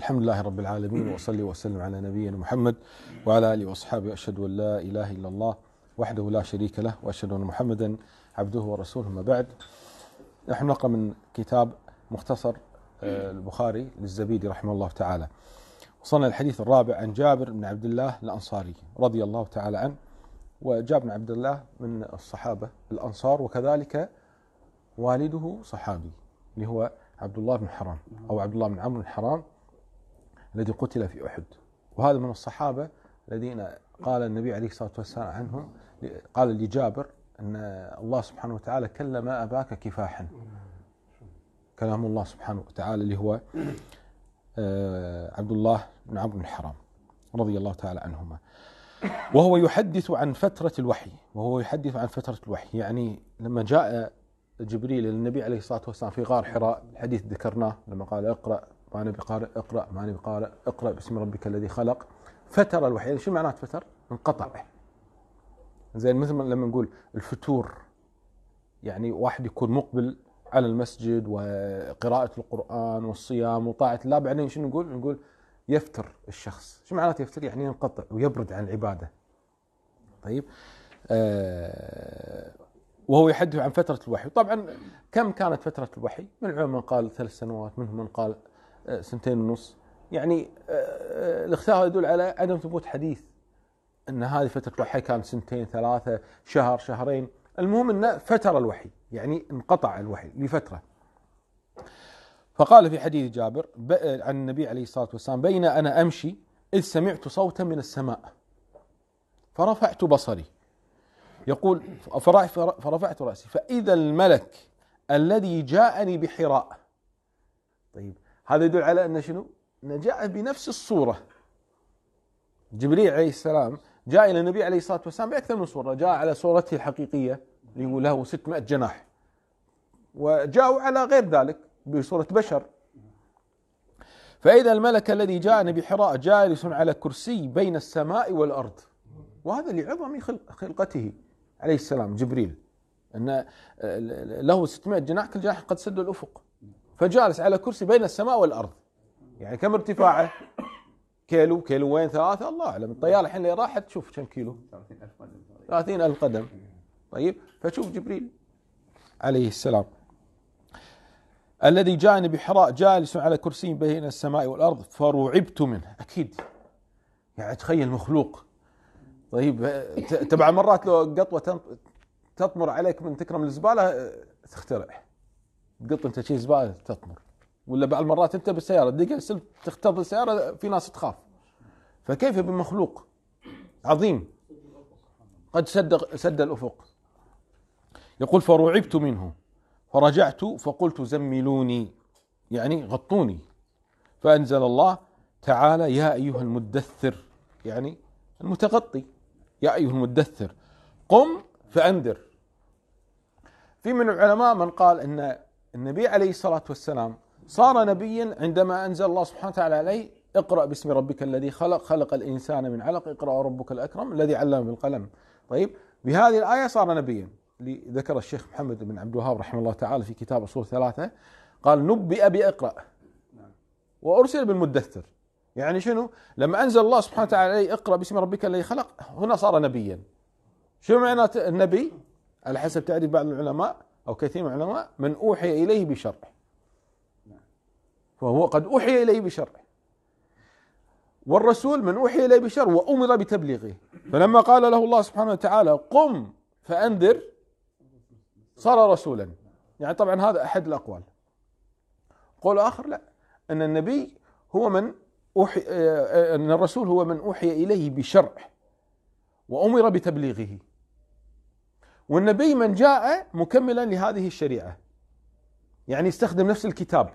الحمد لله رب العالمين وصلي وسلم على نبينا محمد وعلى اله واصحابه اشهد ان لا اله الا الله وحده لا شريك له واشهد ان محمدا عبده ورسوله ما بعد نحن نقرا من كتاب مختصر آه، البخاري للزبيدي رحمه الله تعالى وصلنا الحديث الرابع عن جابر بن عبد الله الانصاري رضي الله تعالى عنه وجابر بن عبد الله من الصحابه الانصار وكذلك والده صحابي اللي هو عبد الله بن حرام نعم. أو عبد الله بن عمرو بن حرام الذي قتل في أحد وهذا من الصحابة الذين قال النبي عليه الصلاة والسلام عنهم قال لجابر أن الله سبحانه وتعالى كلم أباك كفاحا نعم. كلام الله سبحانه وتعالى اللي هو آه، عبد الله بن عمرو بن الحرام رضي الله تعالى عنهما وهو يحدث عن فترة الوحي وهو يحدث عن فترة الوحي يعني لما جاء جبريل للنبي عليه الصلاة والسلام في غار حراء الحديث ذكرناه لما قال اقرأ ما أنا بقارئ اقرأ ما أنا بقارئ اقرأ باسم ربك الذي خلق فتر الوحي يعني شو معناه فتر؟ انقطع زين مثل لما نقول الفتور يعني واحد يكون مقبل على المسجد وقراءة القرآن والصيام وطاعة الله بعدين شنو نقول؟ نقول يفتر الشخص، شو معناته يفتر؟ يعني ينقطع ويبرد عن العبادة. طيب؟ آه وهو يحدث عن فترة الوحي طبعا كم كانت فترة الوحي من العلماء من قال ثلاث سنوات منهم من قال آه، سنتين ونص يعني آه، آه، الاختيار يدل على عدم ثبوت حديث ان هذه فترة الوحي كان سنتين ثلاثة شهر شهرين المهم انه فتر الوحي يعني انقطع الوحي لفترة فقال في حديث جابر عن النبي عليه الصلاة والسلام بين أنا أمشي إذ سمعت صوتا من السماء فرفعت بصري يقول فرفعت رأسي فإذا الملك الذي جاءني بحراء طيب هذا يدل على أن شنو أنه جاء بنفس الصورة جبريل عليه السلام جاء إلى النبي عليه الصلاة والسلام بأكثر من صورة جاء على صورته الحقيقية اللي هو له 600 جناح وجاءوا على غير ذلك بصورة بشر فإذا الملك الذي جاءني بحراء جالس على كرسي بين السماء والأرض وهذا لعظم خلقته عليه السلام جبريل أن آه، له 600 جناح كل جناح قد سد الأفق فجالس على كرسي بين السماء والأرض يعني كم ارتفاعه كيلو كيلوين ثلاثة الله أعلم الطيارة الحين اللي راحت شوف كم كيلو 30 ألف قدم طيب فشوف جبريل عليه السلام الذي جاءني بحراء جالس على كرسي بين السماء والأرض فرعبت منه أكيد يعني تخيل مخلوق طيب آه، تبع مرات لو قطوه تطمر عليك من تكرم الزباله آه، تخترع تقط انت شيء زباله تطمر ولا بعض المرات انت بالسياره تدق سلب تختبط السياره في ناس تخاف فكيف بمخلوق عظيم قد سد سد الافق يقول فرعبت منه فرجعت فقلت زملوني يعني غطوني فانزل الله تعالى يا ايها المدثر يعني المتغطي يا أيها المدثر قم فأنذر في من العلماء من قال أن النبي عليه الصلاة والسلام صار نبيا عندما أنزل الله سبحانه وتعالى عليه اقرأ باسم ربك الذي خلق خلق الإنسان من علق اقرأ ربك الأكرم الذي علم بالقلم طيب بهذه الآية صار نبيا ذكر الشيخ محمد بن عبد الوهاب رحمه الله تعالى في كتاب أصول ثلاثة قال نبئ بإقرأ نعم. وأرسل بالمدثر يعني شنو لما أنزل الله سبحانه وتعالى اقرأ باسم ربك الذي خلق هنا صار نبيا شو معنى النبي على حسب تعريف بعض العلماء أو كثير من العلماء من أوحي إليه بشرع فهو قد أوحي إليه بشرع والرسول من أوحي إليه بشر وأمر بتبليغه فلما قال له الله سبحانه وتعالى قم فأنذر صار رسولا يعني طبعا هذا أحد الأقوال قول آخر لا أن النبي هو من أوحي آه، آه، أن الرسول هو من أوحي إليه بشرع وأمر بتبليغه والنبي من جاء مكملا لهذه الشريعة يعني يستخدم نفس الكتاب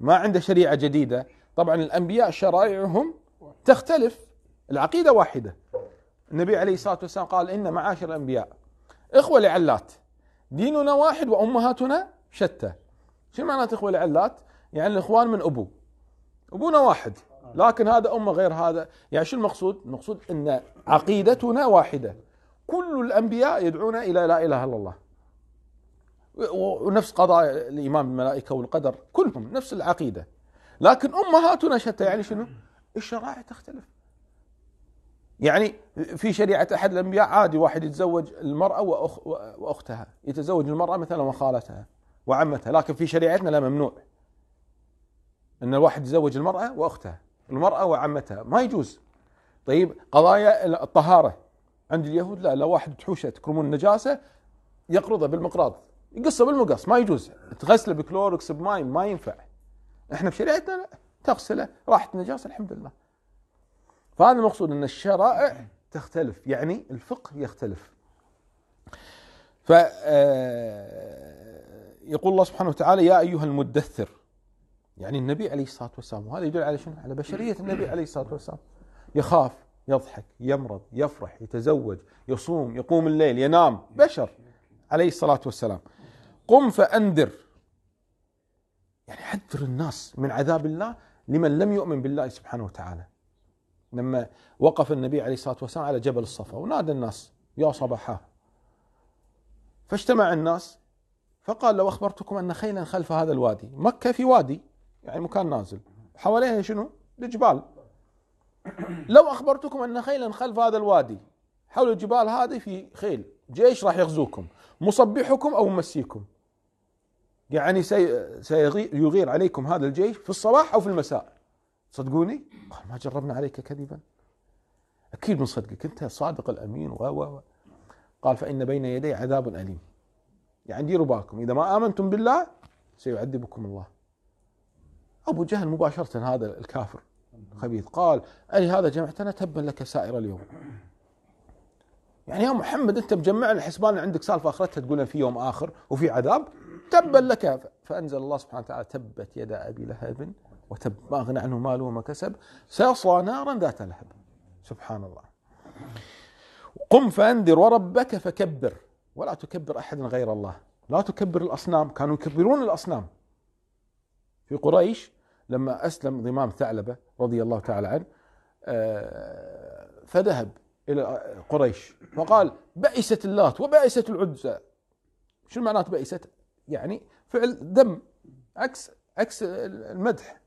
ما عنده شريعة جديدة طبعا الأنبياء شرائعهم تختلف العقيدة واحدة النبي عليه الصلاة والسلام قال إن معاشر الأنبياء إخوة لعلات ديننا واحد وأمهاتنا شتى شو معنات إخوة لعلات يعني الإخوان من أبو ابونا واحد لكن هذا امه غير هذا يعني شو المقصود المقصود ان عقيدتنا واحده كل الانبياء يدعون الى لا اله الا الله ونفس قضايا الايمان بالملائكه والقدر كلهم نفس العقيده لكن امهاتنا شتى يعني شنو الشرائع تختلف يعني في شريعه احد الانبياء عادي واحد يتزوج المراه وأخ واختها يتزوج المراه مثلا وخالتها وعمتها لكن في شريعتنا لا ممنوع ان الواحد يتزوج المراه واختها المراه وعمتها ما يجوز طيب قضايا الطهاره عند اليهود لا لو واحد تحوشه تكرمون النجاسه يقرضه بالمقراض يقصه بالمقص ما يجوز تغسله بكلوركس بماي ما ينفع احنا في شريعتنا لا تغسله راحت النجاسه الحمد لله فهذا المقصود ان الشرائع تختلف يعني الفقه يختلف ف آه، يقول الله سبحانه وتعالى يا ايها المدثر يعني النبي عليه الصلاة والسلام وهذا يدل على شنو على بشرية النبي عليه الصلاة والسلام يخاف يضحك يمرض يفرح يتزوج يصوم يقوم الليل ينام بشر عليه الصلاة والسلام قم فأنذر يعني حذر الناس من عذاب الله لمن لم يؤمن بالله سبحانه وتعالى لما وقف النبي عليه الصلاة والسلام على جبل الصفا ونادى الناس يا صباحا فاجتمع الناس فقال لو أخبرتكم أن خيلا خلف هذا الوادي مكة في وادي يعني مكان نازل حواليها شنو الجبال لو اخبرتكم ان خيلا خلف هذا الوادي حول الجبال هذه في خيل جيش راح يغزوكم مصبحكم او ممسيكم يعني سيغير عليكم هذا الجيش في الصباح او في المساء صدقوني قال ما جربنا عليك كذبا اكيد من صدقك انت الصادق الامين و و قال فان بين يدي عذاب اليم يعني ديروا بالكم اذا ما امنتم بالله سيعذبكم الله أبو جهل مباشرة هذا الكافر الخبيث قال ألي هذا جمعتنا تبا لك سائر اليوم يعني يا محمد أنت مجمع الحسبان عندك سالفة أخرتها تقول في يوم آخر وفي عذاب تبا لك فأنزل الله سبحانه وتعالى تبت يد أبي لهب وتب ما أغنى عنه ماله وما كسب سيصلى نارا ذات لهب سبحان الله قم فأنذر وربك فكبر ولا تكبر أحدا غير الله لا تكبر الأصنام كانوا يكبرون الأصنام في قريش لما أسلم ضمام ثعلبة رضي الله تعالى عنه آه، فذهب إلى قريش فقال بئست اللات وبئست العزى شو معناه بئست؟ يعني فعل ذم عكس عكس المدح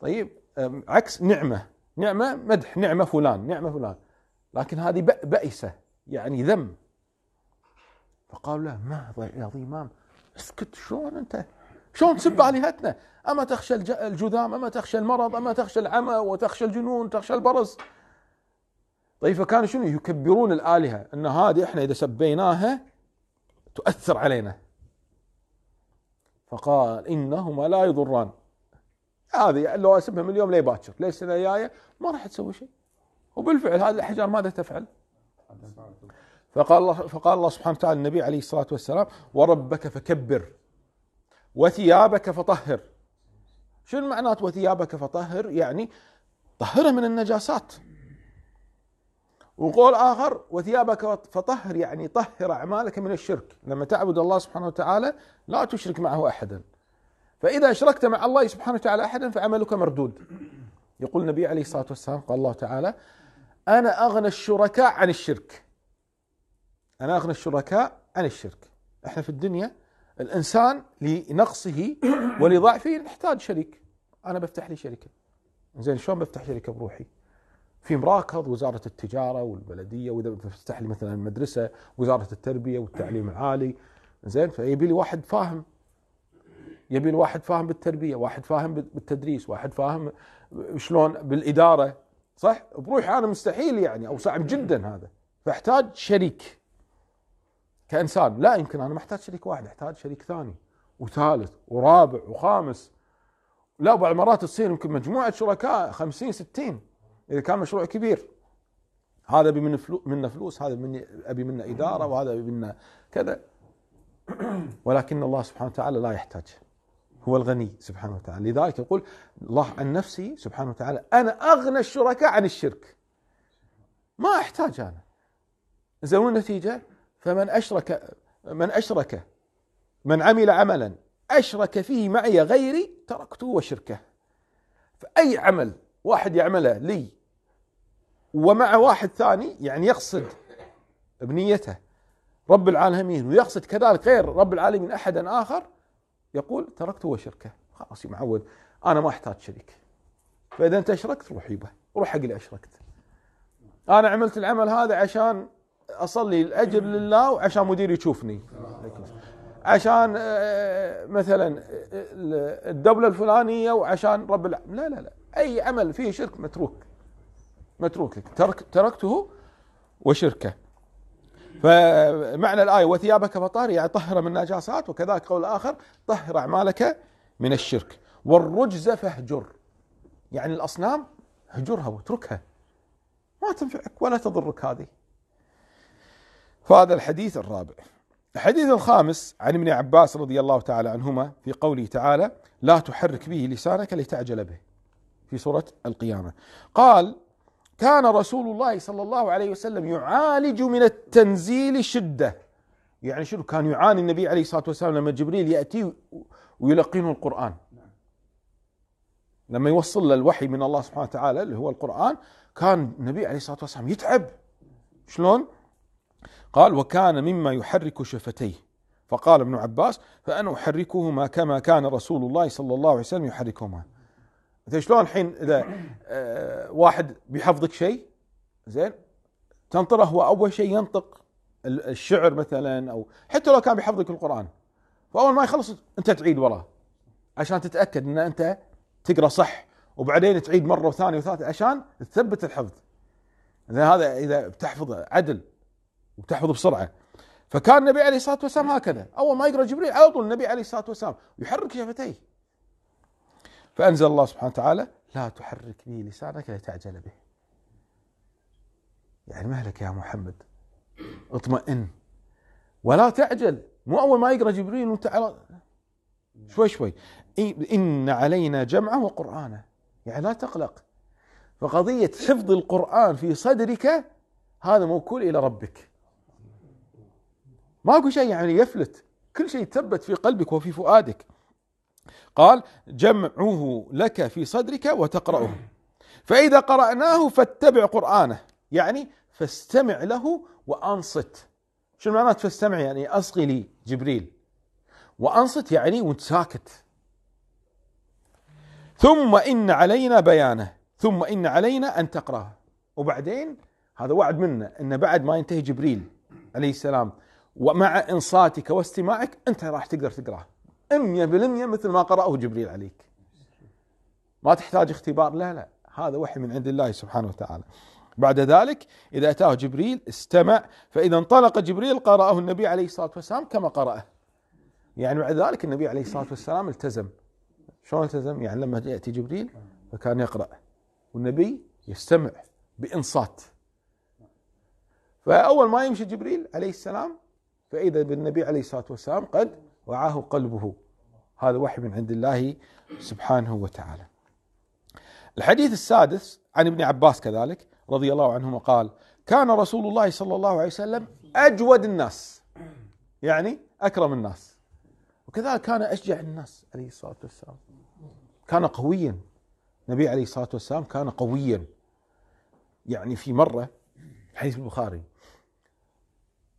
طيب آه، عكس نعمة نعمة مدح نعمة فلان نعمة فلان لكن هذه بئسة يعني ذم فقالوا له ما يا ضمام اسكت شلون انت شلون تسب آلهتنا أما تخشى الجذام أما تخشى المرض أما تخشى العمى وتخشى الجنون تخشى البرص طيب فكانوا شنو يكبرون الآلهة أن هذه إحنا إذا سبيناها تؤثر علينا فقال إنهما لا يضران هذه لو اسبها من اليوم لي باكر ليش السنه الجايه ما راح تسوي شيء وبالفعل هذه الاحجار ماذا تفعل؟ فقال الله فقال الله سبحانه وتعالى النبي عليه الصلاه والسلام وربك فكبر وثيابك فطهر شنو معنات وثيابك فطهر يعني طهره من النجاسات وقول آخر وثيابك فطهر يعني طهر أعمالك من الشرك لما تعبد الله سبحانه وتعالى لا تشرك معه أحدا فإذا أشركت مع الله سبحانه وتعالى أحدا فعملك مردود يقول النبي عليه الصلاة والسلام قال الله تعالى أنا أغنى الشركاء عن الشرك أنا أغنى الشركاء عن الشرك احنا في الدنيا الانسان لنقصه ولضعفه نحتاج شريك انا بفتح لي شركه زين شلون بفتح شركه بروحي؟ في مراكض وزاره التجاره والبلديه واذا بفتح لي مثلا مدرسه وزاره التربيه والتعليم العالي زين فيبي لي واحد فاهم يبي لي واحد فاهم بالتربيه، واحد فاهم بالتدريس، واحد فاهم شلون بالاداره صح؟ بروحي انا مستحيل يعني او صعب جدا هذا فاحتاج شريك كانسان لا يمكن انا ما احتاج شريك واحد احتاج شريك ثاني وثالث ورابع وخامس لا بعض المرات تصير يمكن مجموعه شركاء 50 60 اذا كان مشروع كبير هذا ابي منه فلو من فلوس هذا مني ابي منه اداره وهذا ابي منه كذا ولكن الله سبحانه وتعالى لا يحتاج هو الغني سبحانه وتعالى لذلك يقول الله عن نفسي سبحانه وتعالى انا اغنى الشركاء عن الشرك ما احتاج انا زين النتيجه فمن أشرك من أشرك من عمل عملا أشرك فيه معي غيري تركته وشركه فأي عمل واحد يعمله لي ومع واحد ثاني يعني يقصد بنيته رب العالمين ويقصد كذلك غير رب العالمين أحدا آخر يقول تركته وشركه خلاص يا معود أنا ما أحتاج شريك فإذا أنت أشركت روح يبه روح حق اللي أشركت أنا عملت العمل هذا عشان اصلي الاجر لله وعشان مديري يشوفني عشان آه، مثلا آه، الدوله الفلانيه وعشان رب العالمين لا لا لا اي عمل فيه شرك متروك متروك لك ترك تركته وشركه فمعنى الايه وثيابك فطهر يعني طهر من نجاسات وكذلك قول اخر طهر اعمالك من الشرك والرجز فاهجر يعني الاصنام اهجرها واتركها ما تنفعك ولا تضرك هذه فهذا الحديث الرابع الحديث الخامس عن ابن عباس رضي الله تعالى عنهما في قوله تعالى لا تحرك به لسانك لتعجل به في سورة القيامة قال كان رسول الله صلى الله عليه وسلم يعالج من التنزيل شدة يعني شنو كان يعاني النبي عليه الصلاة والسلام لما جبريل يأتي ويلقنه القرآن لما يوصل له الوحي من الله سبحانه وتعالى اللي هو القرآن كان النبي عليه الصلاة والسلام يتعب شلون؟ قال وكان مما يحرك شفتيه فقال ابن عباس فأنا أحركهما كما كان رسول الله صلى الله عليه وسلم يحركهما شلون الحين اذا آه، واحد بيحفظك شيء زين تنطره هو اول شيء ينطق الشعر مثلا او حتى لو كان بيحفظك القران فاول ما يخلص انت تعيد وراه عشان تتاكد ان انت تقرا صح وبعدين تعيد مره وثانيه وثالثه عشان تثبت الحفظ اذا هذا اذا بتحفظ عدل وتحفظ بسرعه فكان النبي عليه الصلاه والسلام هكذا اول ما يقرا جبريل على طول النبي عليه الصلاه والسلام يحرك شفتيه فانزل الله سبحانه وتعالى لا تحرك به لسانك لتعجل به يعني مهلك يا محمد اطمئن ولا تعجل مو اول ما يقرا جبريل وانت على شوي شوي ان علينا جمعه وقرانه يعني لا تقلق فقضيه حفظ القران في صدرك هذا موكول الى ربك ماكو شيء يعني يفلت كل شيء يتثبت في قلبك وفي فؤادك قال جمعه لك في صدرك وتقرأه فإذا قرأناه فاتبع قرآنه يعني فاستمع له وأنصت شو معنات فاستمع يعني أصغي لي جبريل وأنصت يعني وانت ساكت ثم إن علينا بيانه ثم إن علينا أن تقرأه وبعدين هذا وعد منا أن بعد ما ينتهي جبريل عليه السلام ومع انصاتك واستماعك انت راح تقدر تقراه 100% مثل ما قرأه جبريل عليك ما تحتاج اختبار لا لا هذا وحي من عند الله سبحانه وتعالى بعد ذلك إذا أتاه جبريل استمع فإذا انطلق جبريل قرأه النبي عليه الصلاة والسلام كما قرأه يعني بعد ذلك النبي عليه الصلاة والسلام التزم شلون التزم يعني لما يأتي جبريل فكان يقرأ والنبي يستمع بإنصات فأول ما يمشي جبريل عليه السلام فإذا بالنبي عليه الصلاة والسلام قد وعاه قلبه هذا وحي من عند الله سبحانه وتعالى الحديث السادس عن ابن عباس كذلك رضي الله عنهما قال كان رسول الله صلى الله عليه وسلم أجود الناس يعني أكرم الناس وكذلك كان أشجع الناس عليه الصلاة والسلام كان قويا النبي عليه الصلاة والسلام كان قويا يعني في مرة حديث البخاري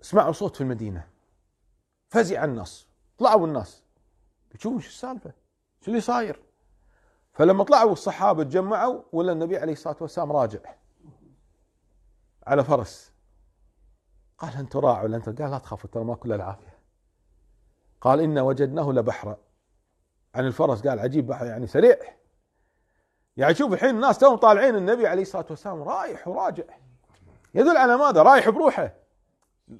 سمعوا صوت في المدينه فزع الناس طلعوا الناس يشوفون شو السالفه شو اللي صاير فلما طلعوا الصحابه تجمعوا ولا النبي عليه الصلاه والسلام راجع على فرس قال انتم راعوا أنت قال لا تخافوا ترى ما كل العافيه قال انا وجدناه لبحرا عن الفرس قال عجيب بحر يعني سريع يعني شوف الحين الناس توهم طالعين النبي عليه الصلاه والسلام رايح وراجع يدل على ماذا؟ رايح بروحه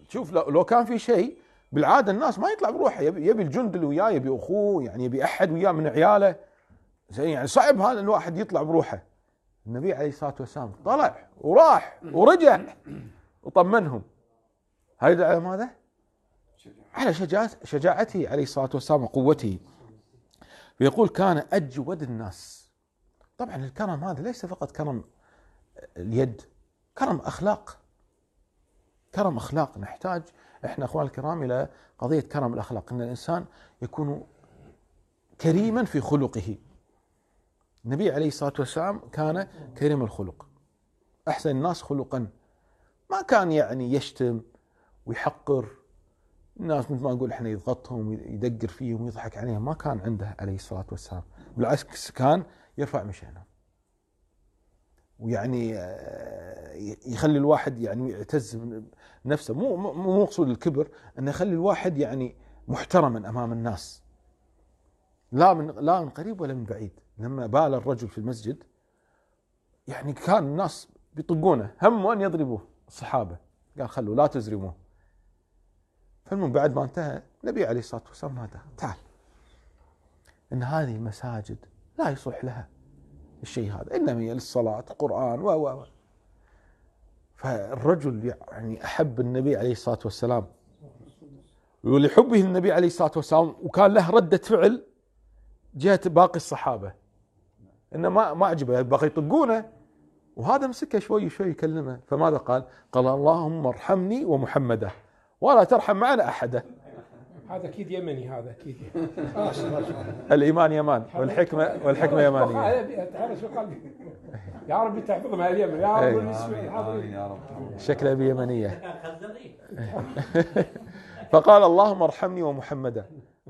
شوف لو كان في شيء بالعاده الناس ما يطلع بروحه يبي, يبي الجند اللي وياه يبي اخوه يعني يبي احد وياه من عياله زين يعني صعب هذا الواحد يطلع بروحه النبي عليه الصلاه والسلام طلع وراح ورجع وطمنهم هاي على ماذا؟ على شجاعة شجاعته عليه الصلاه والسلام وقوته فيقول كان اجود الناس طبعا الكرم هذا ليس فقط كرم اليد كرم اخلاق كرم اخلاق نحتاج احنا اخوان الكرام الى قضيه كرم الاخلاق ان الانسان يكون كريما في خلقه النبي عليه الصلاه والسلام كان كريم الخلق احسن الناس خلقا ما كان يعني يشتم ويحقر الناس مثل ما نقول احنا يضغطهم ويدقر فيهم ويضحك عليهم ما كان عنده عليه الصلاه والسلام بالعكس كان يرفع مشينا ويعني آه، يخلي الواحد يعني يعتز بنفسه مو مو مقصود الكبر انه يخلي الواحد يعني محترما امام الناس لا من لا من قريب ولا من بعيد لما بال الرجل في المسجد يعني كان الناس بيطقونه هم ان يضربوه الصحابه قال خلوا لا تزرموه فالمهم بعد ما انتهى النبي عليه الصلاه والسلام نادى تعال ان هذه المساجد لا يصلح لها الشيء هذا إنما هي للصلاة قرآن و و فالرجل يعني أحب النبي عليه الصلاة والسلام ولحبه النبي عليه الصلاة والسلام وكان له ردة فعل جهة باقي الصحابة إنه ما ما عجبه باقي يطقونه وهذا مسكه شوي شوي يكلمه فماذا قال؟ قال اللهم ارحمني ومحمده ولا ترحم معنا احدا هذا اكيد يمني هذا اكيد الايمان يمان والحكمه والحكمه يمانيه تعرف شو يا رب على اليمن يا رب أيوه. المسلمين يا رب شكله بيمنيه فقال اللهم ارحمني ومحمدا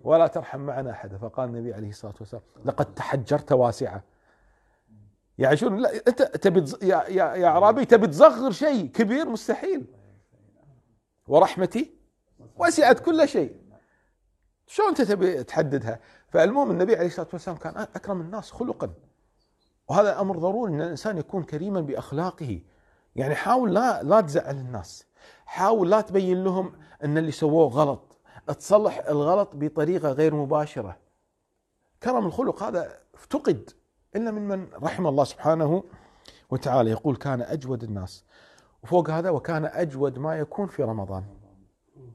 ولا ترحم معنا احدا فقال النبي عليه الصلاه والسلام لقد تحجرت واسعه يعني شو انت تبي يا يا يا اعرابي تبي تصغر شيء كبير مستحيل ورحمتي وسعت كل شيء شلون انت تبي تحددها؟ فالمهم النبي عليه الصلاه والسلام كان اكرم الناس خلقا وهذا امر ضروري ان الانسان يكون كريما باخلاقه يعني حاول لا لا تزعل الناس حاول لا تبين لهم ان اللي سووه غلط تصلح الغلط بطريقه غير مباشره كرم الخلق هذا افتقد الا ممن رحم الله سبحانه وتعالى يقول كان اجود الناس وفوق هذا وكان اجود ما يكون في رمضان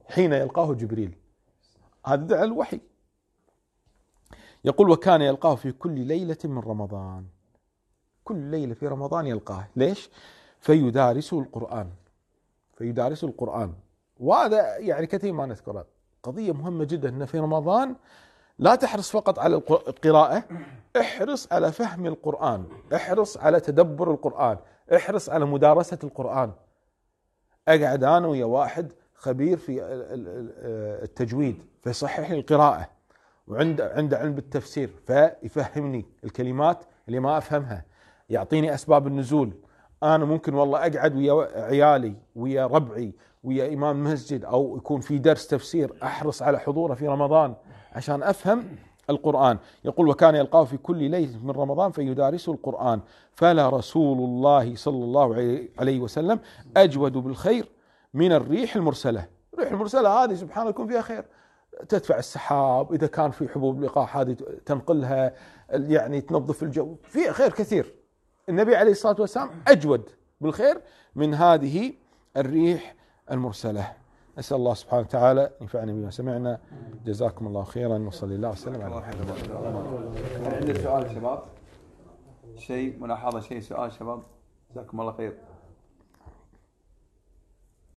حين يلقاه جبريل هذا دعاء الوحي يقول وكان يلقاه في كل ليلة من رمضان كل ليلة في رمضان يلقاه ليش؟ فيدارس القرآن فيدارس القرآن وهذا يعني كثير ما نذكره قضية مهمة جدا أن في رمضان لا تحرص فقط على القراءة احرص على فهم القرآن احرص على تدبر القرآن احرص على مدارسة القرآن اقعد انا ويا واحد خبير في آه، التجويد فيصحح لي القراءة وعنده عنده علم بالتفسير فيفهمني الكلمات اللي ما افهمها يعطيني اسباب النزول انا ممكن والله اقعد ويا عيالي ويا ربعي ويا امام مسجد او يكون في درس تفسير احرص على حضوره في رمضان عشان افهم القرآن يقول وكان يلقاه في كل ليلة من رمضان فيدارسه القرآن فلا رسول الله صلى الله عليه وسلم أجود بالخير من الريح المرسلة الريح المرسلة هذه سبحان الله يكون فيها خير تدفع السحاب إذا كان في حبوب لقاح هذه تنقلها يعني تنظف الجو فيها خير كثير النبي عليه الصلاة والسلام أجود بالخير من هذه الريح المرسلة نسأل الله سبحانه وتعالى ينفعنا بما سمعنا جزاكم الله خيرا وصلى الله وسلم على محمد عندي سؤال شباب شيء ملاحظة شيء سؤال شباب جزاكم الله خير